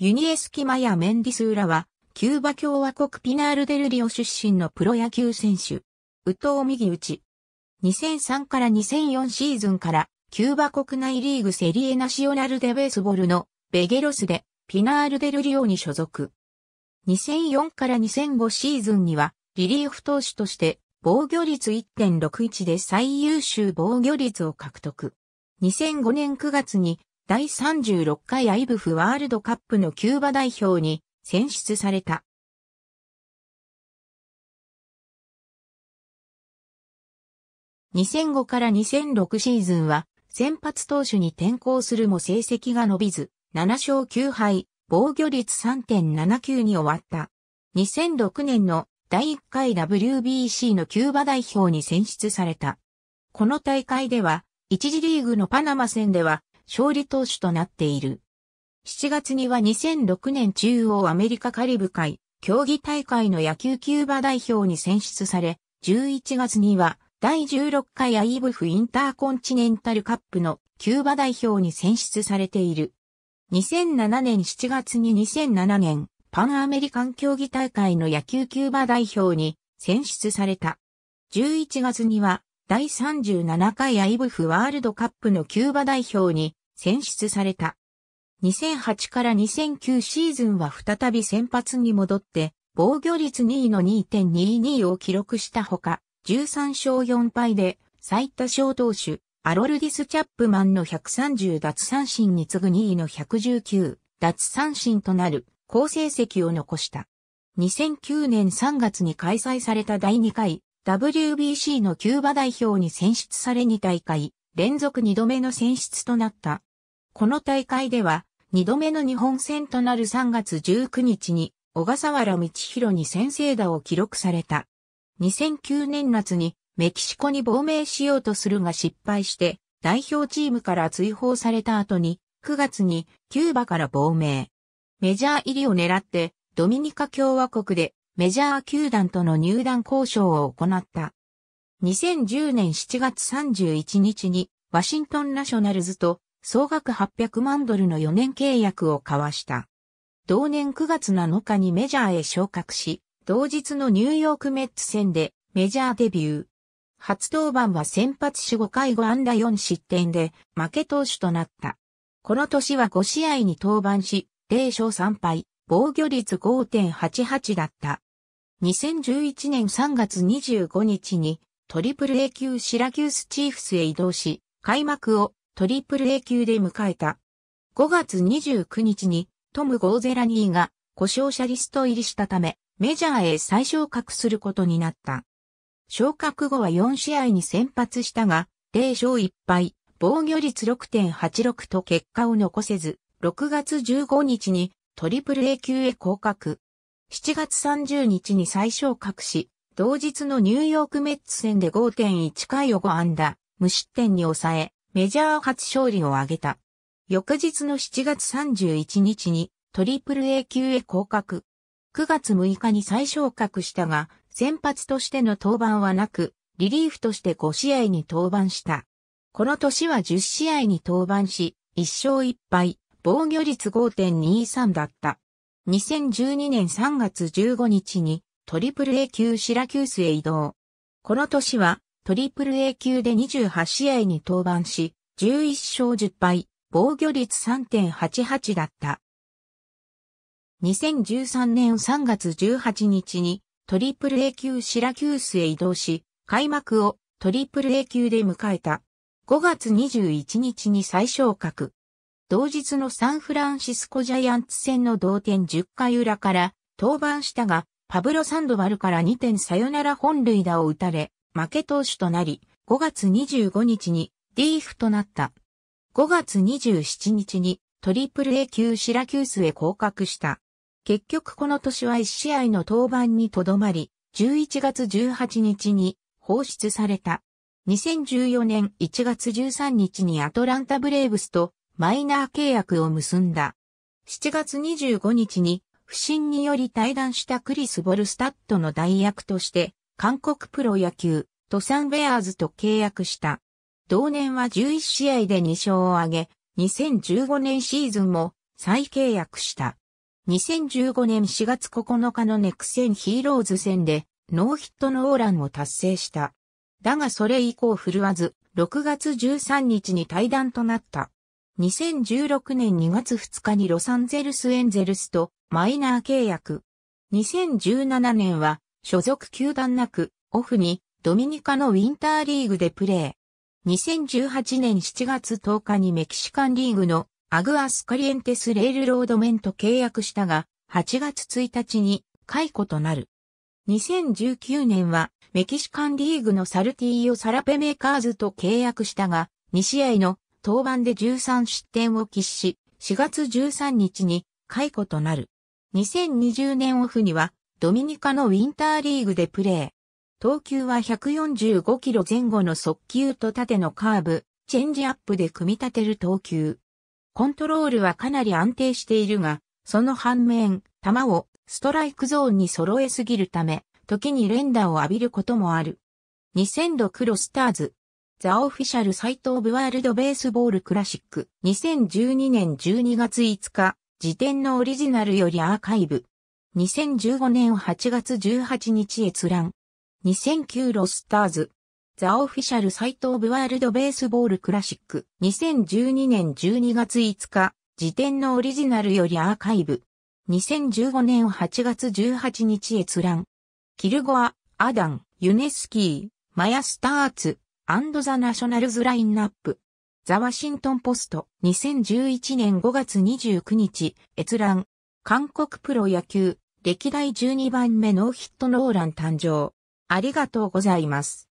ユニエスキマヤ・メンディスーラは、キューバ共和国ピナールデルリオ出身のプロ野球選手。ウトウ右打ち。2003から2004シーズンから、キューバ国内リーグセリエナシオナルデベースボルのベゲロスでピナールデルリオに所属。2004から2005シーズンには、リリーフ投手として防御率1.61で最優秀防御率を獲得。2005年9月に第36回アイブフワールドカップのキューバ代表に選出された。2005から2006シーズンは先発投手に転向するも成績が伸びず、7勝9敗、防御率3.79に終わった。2006年の第1回 WBC のキューバ代表に選出された。この大会では、1次リーグのパナマ戦では勝利投手となっている。7月には2006年中央アメリカカリブ海競技大会の野球キューバ代表に選出され、11月には第16回アイブフインターコンチネンタルカップのキューバ代表に選出されている。2007年7月に2007年パンアメリカン競技大会の野球キューバ代表に選出された。11月には第37回アイブフワールドカップのキューバ代表に選出された。2008から2009シーズンは再び先発に戻って、防御率2位の2.22を記録したほか、13勝4敗で最多勝投手、アロルディス・チャップマンの130奪三振に次ぐ2位の119奪三振となる好成績を残した。2009年3月に開催された第2回 WBC のキューバ代表に選出され2大会連続2度目の選出となったこの大会では、二度目の日本戦となる3月19日に、小笠原道博に先制打を記録された。2009年夏にメキシコに亡命しようとするが失敗して代表チームから追放された後に9月にキューバから亡命。メジャー入りを狙ってドミニカ共和国でメジャー球団との入団交渉を行った。2010年7月31日にワシントンナショナルズと総額800万ドルの4年契約を交わした。同年9月7日にメジャーへ昇格し、同日のニューヨークメッツ戦でメジャーデビュー。初登板は先発し5回5安打4失点で負け投手となった。この年は5試合に登板し、0勝3敗、防御率5.88だった。2011年3月25日にトリプル A 級シラキュースチーフスへ移動し、開幕をトリプル A 級で迎えた。5月29日にトム・ゴーゼラニーが故障者リスト入りしたため、メジャーへ再昇格することになった。昇格後は4試合に先発したが、0勝1敗、防御率6.86と結果を残せず、6月15日にトリプル A 級へ降格。7月30日に再昇格し、同日のニューヨークメッツ戦で5.1回を5安打、無失点に抑え、メジャー初勝利を挙げた。翌日の7月31日にトリプル A 級へ降格。9月6日に再昇格したが、先発としての登板はなく、リリーフとして5試合に登板した。この年は10試合に登板し、1勝1敗、防御率5.23だった。2012年3月15日にトリプル A 級シラキュースへ移動。この年はトリプル A 級で28試合に登板し、11勝10敗、防御率3.88だった。2013年3月18日にトリプル A 級シラキュースへ移動し、開幕をトリプル A 級で迎えた。5月21日に再昇格。同日のサンフランシスコジャイアンツ戦の同点10回裏から登板したが、パブロ・サンドバルから2点サヨナラ本塁打を打たれ、負け投手となり、5月25日にリーフとなった。5月27日にトリプル A 級シラキュースへ降格した。結局この年は1試合の登板にとどまり、11月18日に放出された。2014年1月13日にアトランタブレーブスとマイナー契約を結んだ。7月25日に不審により退団したクリス・ボルスタッドの代役として韓国プロ野球、トサンベアーズと契約した。同年は11試合で2勝を挙げ、2015年シーズンも再契約した。2015年4月9日のネクセンヒーローズ戦でノーヒットノーランを達成した。だがそれ以降振るわず、6月13日に退団となった。2016年2月2日にロサンゼルスエンゼルスとマイナー契約。2017年は所属球団なく、オフにドミニカのウィンターリーグでプレー。2018年7月10日にメキシカンリーグのアグアスカリエンテスレールロードメンと契約したが、8月1日に解雇となる。2019年はメキシカンリーグのサルティーヨ・サラペメーカーズと契約したが、2試合の登板で13失点を喫し、4月13日に解雇となる。2020年オフにはドミニカのウィンターリーグでプレー。投球は145キロ前後の速球と縦のカーブ、チェンジアップで組み立てる投球。コントロールはかなり安定しているが、その反面、球をストライクゾーンに揃えすぎるため、時に連打を浴びることもある。2006ロスターズ。ザオフィシャルサイトオブワールドベースボールクラシック。2012年12月5日。時点のオリジナルよりアーカイブ。2015年8月18日閲覧。2009ロスターズ。ザオフィシャルサイトオブワールドベースボールクラシック。2012年12月5日。時点のオリジナルよりアーカイブ。2015年8月18日閲覧。キルゴア、アダン、ユネスキー、マヤスターツ、アンドザナショナルズラインナップ。ザワシントンポスト、2011年5月29日、閲覧。韓国プロ野球、歴代12番目ノーヒットノーラン誕生。ありがとうございます。